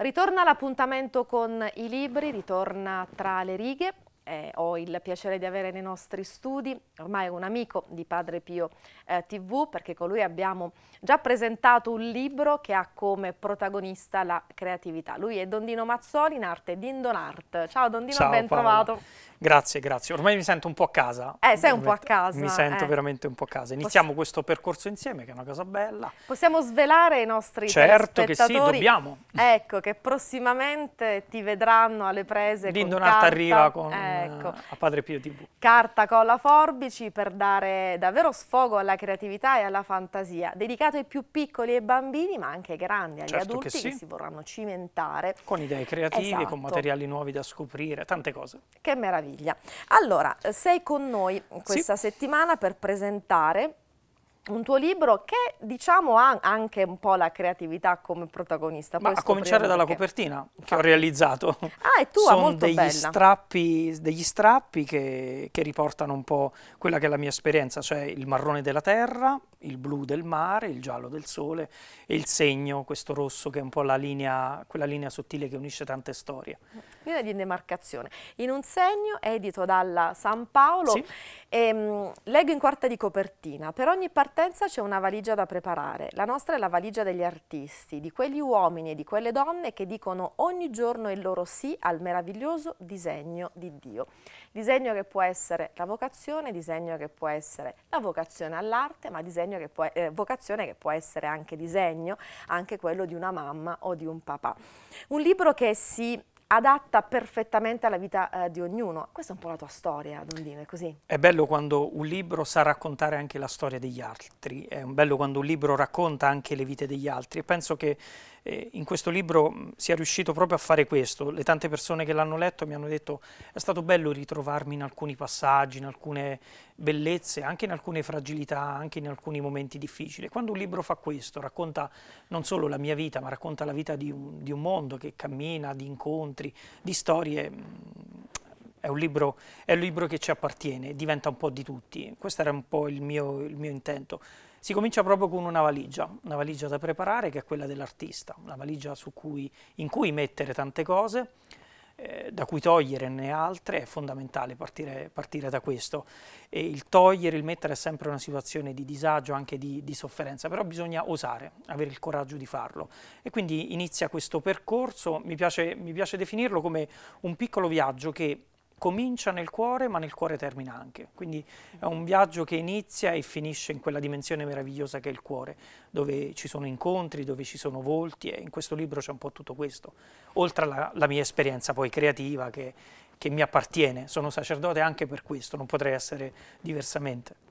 Ritorna l'appuntamento con i libri, ritorna tra le righe eh, ho il piacere di avere nei nostri studi, ormai un amico di Padre Pio eh, TV perché con lui abbiamo già presentato un libro che ha come protagonista la creatività. Lui è Dondino Mazzoli in arte Dindonart. Ciao Dondino, Ciao, ben trovato. Grazie, grazie. Ormai mi sento un po' a casa. Eh, sei un po' a casa. Mi sento eh. veramente un po' a casa. Iniziamo Poss questo percorso insieme che è una cosa bella. Possiamo svelare i nostri certo Certo che sì, dobbiamo. Ecco, che prossimamente ti vedranno alle prese Dindonart con Dindonart arriva con eh, ecco. Eh, a Padre Pio TV. Carta, colla, forbici per dare davvero sfogo alla creatività e alla fantasia, dedicato ai più piccoli e bambini, ma anche ai grandi, agli certo adulti che, sì. che, si vorranno cimentare. Con idee creative, esatto. con materiali nuovi da scoprire, tante cose. Che meraviglia. Allora, sei con noi questa sì. settimana per presentare un tuo libro che diciamo ha anche un po' la creatività come protagonista. Ma a cominciare dalla perché. copertina che Infatti. ho realizzato. Ah, è tua, Sono molto degli bella. Strappi, degli strappi che, che riportano un po' quella che è la mia esperienza, cioè il marrone della terra, il blu del mare, il giallo del sole e il segno, questo rosso che è un po' la linea, quella linea sottile che unisce tante storie. Linea di demarcazione. In un segno, edito dalla San Paolo, sì. ehm, leggo in quarta di copertina, per ogni partenza c'è una valigia da preparare, la nostra è la valigia degli artisti, di quegli uomini e di quelle donne che dicono ogni giorno il loro sì al meraviglioso disegno di Dio. Disegno che può essere la vocazione, disegno che può essere la vocazione all'arte, ma disegno che può, eh, vocazione che può essere anche disegno, anche quello di una mamma o di un papà. Un libro che si adatta perfettamente alla vita eh, di ognuno. Questa è un po' la tua storia, Dondino, è così? È bello quando un libro sa raccontare anche la storia degli altri, è bello quando un libro racconta anche le vite degli altri e penso che in questo libro mm, si è riuscito proprio a fare questo. Le tante persone che l'hanno letto mi hanno detto è stato bello ritrovarmi in alcuni passaggi, in alcune bellezze, anche in alcune fragilità, anche in alcuni momenti difficili. Quando un libro fa questo, racconta non solo la mia vita, ma racconta la vita di un, di un mondo che cammina, di incontri, di storie, mm, è un, libro, è un libro che ci appartiene, diventa un po' di tutti. Questo era un po' il mio, il mio intento. Si comincia proprio con una valigia, una valigia da preparare che è quella dell'artista, una valigia cui, in cui mettere tante cose, eh, da cui toglierne altre, è fondamentale partire, partire da questo. E il togliere, il mettere è sempre una situazione di disagio, anche di, di sofferenza, però bisogna osare, avere il coraggio di farlo. E quindi inizia questo percorso, mi piace, mi piace definirlo come un piccolo viaggio che comincia nel cuore ma nel cuore termina anche, quindi è un viaggio che inizia e finisce in quella dimensione meravigliosa che è il cuore, dove ci sono incontri, dove ci sono volti e in questo libro c'è un po' tutto questo, oltre alla, mia esperienza poi creativa che, che mi appartiene, sono sacerdote anche per questo, non potrei essere diversamente.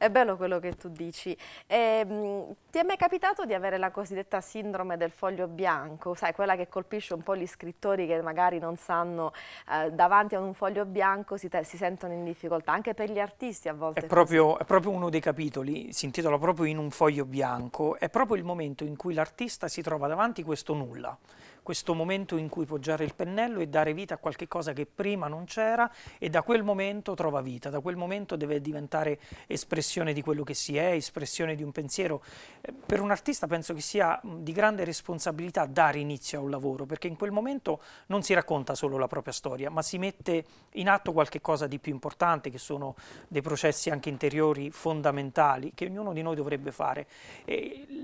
È bello quello che tu dici. E, ehm, ti è mai capitato di avere la cosiddetta sindrome del foglio bianco? Sai, quella che colpisce un po' gli scrittori che magari non sanno, eh, davanti a un foglio bianco si, si, sentono in difficoltà, anche per gli artisti a volte. È proprio, è proprio uno dei capitoli, si intitola proprio In un foglio bianco, è proprio il momento in cui l'artista si trova davanti a questo nulla questo momento in cui poggiare il pennello e dare vita a qualche cosa che prima non c'era e da quel momento trova vita, da quel momento deve diventare espressione di quello che si è, espressione di un pensiero. Eh, per un artista penso che sia di grande responsabilità dare inizio a un lavoro, perché in quel momento non si racconta solo la propria storia, ma si mette in atto qualche cosa di più importante, che sono dei processi anche interiori fondamentali che ognuno di noi dovrebbe fare.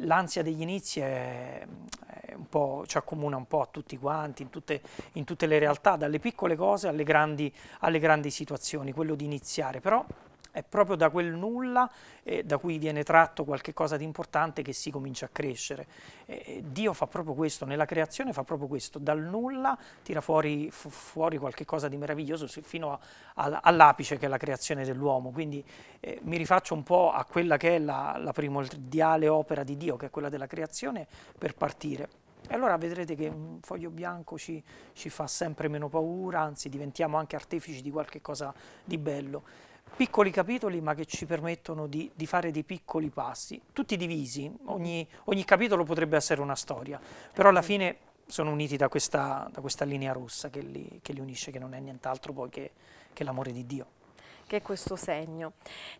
l'ansia degli inizi è, è ci accomuna un po' un po' a tutti quanti, in tutte, in tutte le realtà, dalle piccole cose alle grandi, alle grandi situazioni, quello di iniziare, però è proprio da quel nulla eh, da cui viene tratto qualche cosa di importante che si comincia a crescere. Eh, Dio fa proprio questo, nella creazione fa proprio questo, dal nulla tira fuori, fu fuori qualche cosa di meraviglioso fino all'apice che è la creazione dell'uomo. Quindi eh, mi rifaccio un po' a quella che è la, la primordiale opera di Dio, che è quella della creazione, per partire. E allora vedrete che un foglio bianco ci, ci fa sempre meno paura, anzi diventiamo anche artefici di qualche cosa di bello. Piccoli capitoli ma che ci permettono di, di fare dei piccoli passi, tutti divisi, ogni, ogni, capitolo potrebbe essere una storia, però alla fine sono uniti da questa, da questa linea rossa che li, che li, unisce, che non è nient'altro poi che, che l'amore di Dio che è questo segno.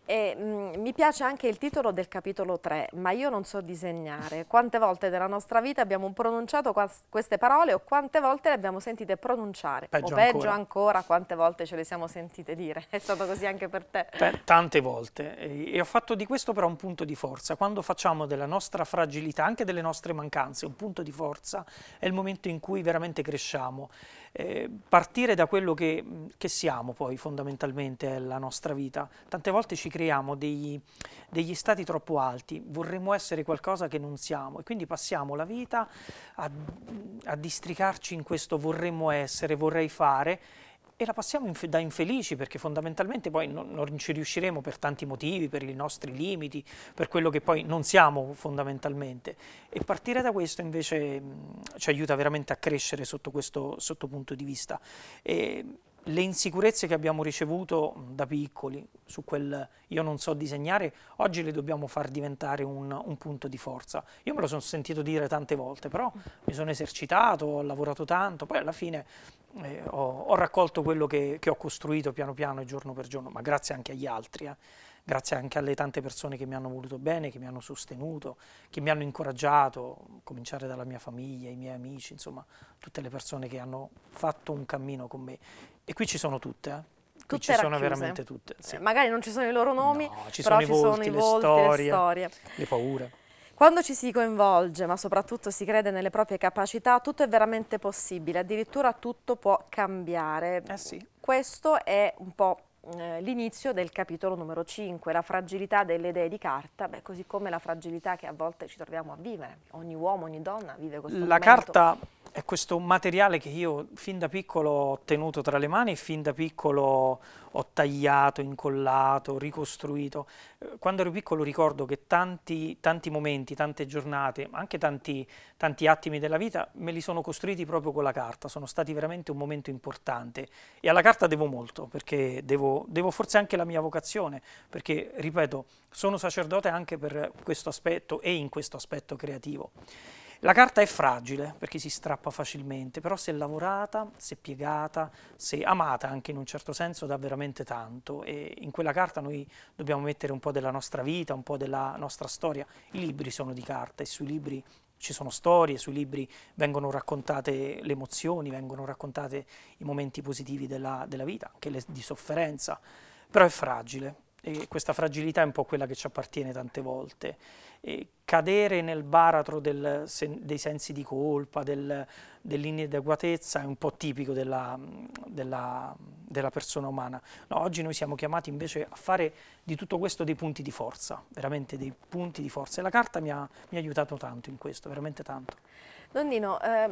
E, mh, mm, mi piace anche il titolo del capitolo 3, ma io non so disegnare. Quante volte nella nostra vita abbiamo pronunciato queste parole o quante volte le abbiamo sentite pronunciare? Peggio o peggio ancora. ancora. quante volte ce le siamo sentite dire? È stato così anche per te? Beh, tante volte. E ho fatto di questo però un punto di forza. Quando facciamo della nostra fragilità, anche delle nostre mancanze, un punto di forza, è il momento in cui veramente cresciamo eh, partire da quello che, che, siamo poi fondamentalmente è la nostra vita. Tante volte ci creiamo degli, degli stati troppo alti, vorremmo essere qualcosa che non siamo e quindi passiamo la vita a, a districarci in questo vorremmo essere, vorrei fare e la passiamo inf da infelici perché fondamentalmente poi non, non, ci riusciremo per tanti motivi, per i nostri limiti, per quello che poi non siamo fondamentalmente e partire da questo invece mh, ci aiuta veramente a crescere sotto questo sotto punto di vista. E, le insicurezze che abbiamo ricevuto da piccoli su quel io non so disegnare, oggi le dobbiamo far diventare un, un punto di forza. Io me lo sono sentito dire tante volte, però mi sono esercitato, ho lavorato tanto, poi alla fine eh, ho, ho, raccolto quello che, che, ho costruito piano piano e giorno per giorno, ma grazie anche agli altri. Eh grazie anche alle tante persone che mi hanno voluto bene, che mi hanno sostenuto, che mi hanno incoraggiato, cominciare dalla mia famiglia, i miei amici, insomma, tutte le persone che hanno fatto un cammino con me. E qui ci sono tutte, eh. Tutte ci racchiuse. sono veramente tutte. Sì. Eh, magari non ci sono i loro nomi, no, ci però sono ci volti, sono i volti, le storie, le, storie. le paure. Quando ci si coinvolge, ma soprattutto si crede nelle proprie capacità, tutto è veramente possibile, addirittura tutto può cambiare. Eh sì. Questo è un po' eh, l'inizio del capitolo numero 5, la fragilità delle idee di carta, beh, così come la fragilità che a volte ci troviamo a vivere. Ogni uomo, ogni donna vive questo la momento. La carta è questo materiale che io fin da piccolo ho tenuto tra le mani e fin da piccolo ho tagliato, incollato, ricostruito. Eh, quando ero piccolo ricordo che tanti, tanti momenti, tante giornate, ma anche tanti, tanti attimi della vita me li sono costruiti proprio con la carta, sono stati veramente un momento importante e alla carta devo molto perché devo, devo forse anche la mia vocazione, perché ripeto, sono sacerdote anche per questo aspetto e in questo aspetto creativo. La carta è fragile perché si strappa facilmente, però se lavorata, se piegata, se amata anche in un certo senso dà veramente tanto e in quella carta noi dobbiamo mettere un po' della nostra vita, un po' della nostra storia. I libri sono di carta e sui libri ci sono storie, sui libri vengono raccontate le emozioni, vengono raccontate i momenti positivi della, della vita, anche le, di sofferenza, però è fragile e questa fragilità è un po' quella che ci appartiene tante volte. E cadere nel baratro del, sen, dei sensi di colpa, del, dell'inadeguatezza è un po' tipico della, della, della persona umana. No, oggi noi siamo chiamati invece a fare di tutto questo dei punti di forza, veramente dei punti di forza e la carta mi ha, mi ha aiutato tanto in questo, veramente tanto. Donnino, eh,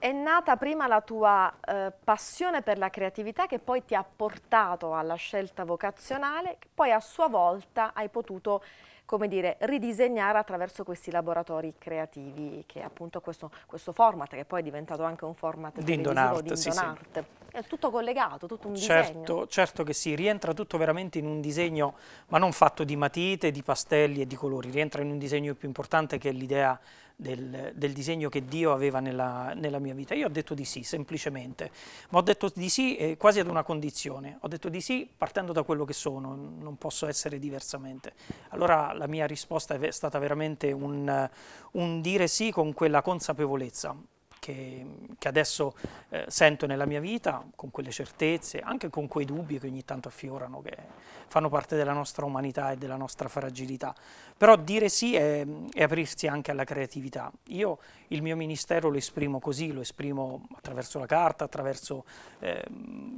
è nata prima la tua eh, passione per la creatività che poi ti ha portato alla scelta vocazionale, che poi a sua volta hai potuto come dire, ridisegnare attraverso questi laboratori creativi, che è appunto questo, questo format, che poi è diventato anche un format di Indonart. Di Sì, sì. È tutto collegato, tutto un certo, disegno. Certo che sì, rientra tutto veramente in un disegno, ma non fatto di matite, di pastelli e di colori, rientra in un disegno più importante che è l'idea del, del, disegno che Dio aveva nella, nella mia mia vita? Io ho detto di sì, semplicemente, ma ho detto di sì eh, quasi ad una condizione, ho detto di sì partendo da quello che sono, non posso essere diversamente. Allora la mia risposta è stata veramente un, un dire sì con quella consapevolezza che, che adesso eh, sento nella mia vita, con quelle certezze, anche con quei dubbi che ogni tanto affiorano, che fanno parte della nostra umanità e della nostra fragilità. Però dire sì è, è aprirsi anche alla creatività. Io il mio ministero lo esprimo così, lo esprimo attraverso la carta, attraverso eh,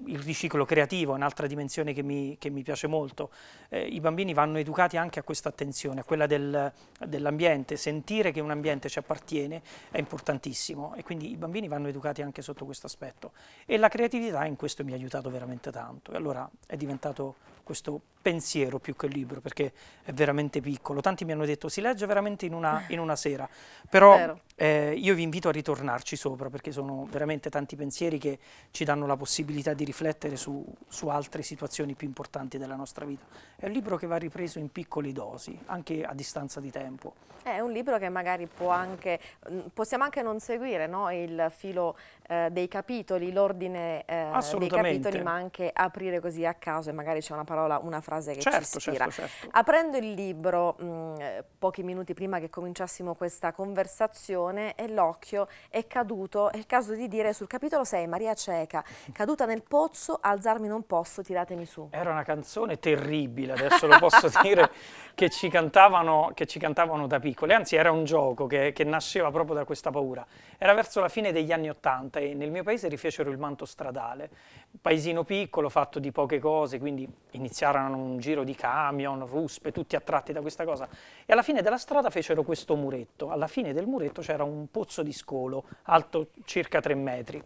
il riciclo creativo, un'altra dimensione che mi, che mi, piace molto. Eh, I bambini vanno educati anche a questa attenzione, a quella del, dell'ambiente, sentire che un ambiente ci appartiene è importantissimo e quindi i bambini vanno educati anche sotto questo aspetto. E la creatività in questo mi ha aiutato veramente tanto e allora è diventato questo pensiero più che libro, perché è veramente piccolo. Tanti mi hanno detto si legge veramente in una, in una sera, però eh, io vi invito a ritornarci sopra, perché sono veramente tanti pensieri che ci danno la possibilità di riflettere su, su altre situazioni più importanti della nostra vita. È un libro che va ripreso in piccole dosi, anche a distanza di tempo. È un libro che magari può anche, mm, possiamo anche non seguire no? il filo eh, dei capitoli, l'ordine eh, dei capitoli, ma anche aprire così a caso e magari c'è una parola, una frase frase che certo, ci ispira. Certo, certo. Aprendo il libro, mh, mm, pochi minuti prima che cominciassimo questa conversazione, e l'occhio è caduto, è il caso di dire, sul capitolo 6, Maria Ceca, caduta nel pozzo, alzarmi non posso, tiratemi su. Era una canzone terribile, adesso lo posso dire, che ci, cantavano, che ci cantavano da piccole, anzi era un gioco che, che nasceva proprio da questa paura. Era verso la fine degli anni Ottanta e nel mio paese rifecero il manto stradale un paesino piccolo fatto di poche cose, quindi iniziarono un giro di camion, ruspe, tutti attratti da questa cosa. E alla fine della strada fecero questo muretto. Alla fine del muretto c'era un pozzo di scolo, alto circa 3 metri.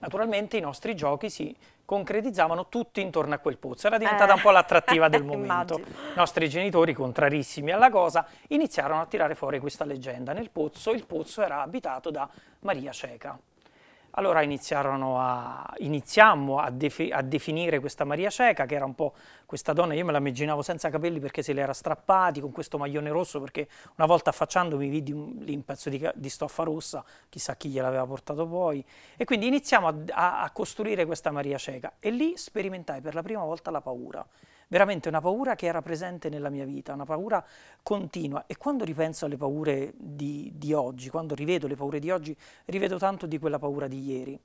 Naturalmente i nostri giochi si concretizzavano tutti intorno a quel pozzo, era diventata eh. un po' l'attrattiva del momento. I nostri genitori, contrarissimi alla cosa, iniziarono a tirare fuori questa leggenda. Nel pozzo, il pozzo era abitato da Maria Ceca. Allora iniziarono a, iniziammo a, defi, a, definire questa Maria cieca, che era un po' questa donna, io me la immaginavo senza capelli perché se li era strappati, con questo maglione rosso, perché una volta affacciandomi vidi un, lì un pezzo di, di, stoffa rossa, chissà chi gliel'aveva portato poi. E quindi iniziamo a, a, a costruire questa Maria cieca e lì sperimentai per la prima volta la paura veramente una paura che era presente nella mia vita, una paura continua. E quando ripenso alle paure di, di oggi, quando rivedo le paure di oggi, rivedo tanto di quella paura di ieri.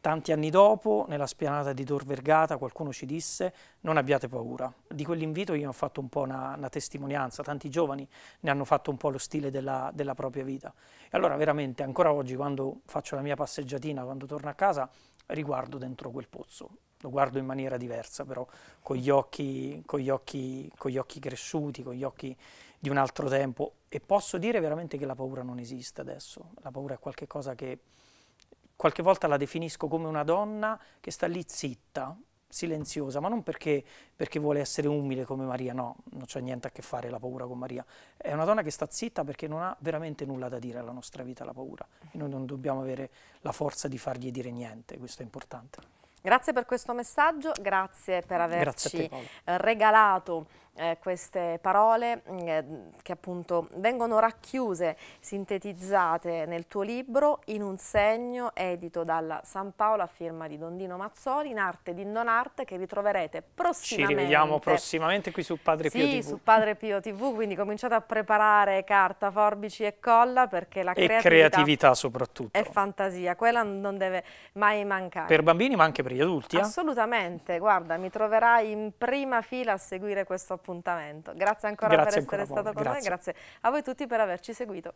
Tanti anni dopo, nella spianata di Tor Vergata, qualcuno ci disse non abbiate paura. Di quell'invito io ho fatto un po' una, una, testimonianza, tanti giovani ne hanno fatto un po' lo stile della, della propria vita. E allora veramente ancora oggi quando faccio la mia passeggiatina, quando torno a casa, riguardo dentro quel pozzo lo guardo in maniera diversa, però con gli occhi, con gli occhi, con gli occhi cresciuti, con gli occhi di un altro tempo e posso dire veramente che la paura non esiste adesso, la paura è qualcosa che qualche volta la definisco come una donna che sta lì zitta, silenziosa, ma non perché, perché vuole essere umile come Maria, no, non c'è niente a che fare la paura con Maria, è una donna che sta zitta perché non ha veramente nulla da dire alla nostra vita la paura e noi non dobbiamo avere la forza di fargli dire niente, questo è importante. Grazie per questo messaggio, grazie per averci grazie eh, regalato eh, queste parole mm, eh, che appunto vengono racchiuse, sintetizzate nel tuo libro In un segno edito dalla San Paolo a firma di Dondino Mazzoli in arte di non arte che ritroverete prossimamente. Ci rivediamo prossimamente qui su Padre Pio sì, TV. Sì, su Padre Pio TV, quindi cominciate a preparare carta, forbici e colla perché la e creatività, creatività soprattutto. E fantasia, quella non deve mai mancare. Per bambini ma anche per gli adulti. Eh? Assolutamente, guarda, mi troverai in prima fila a seguire questo appuntamento appuntamento. Grazie ancora grazie per essere stato con noi, grazie a voi tutti per averci seguito.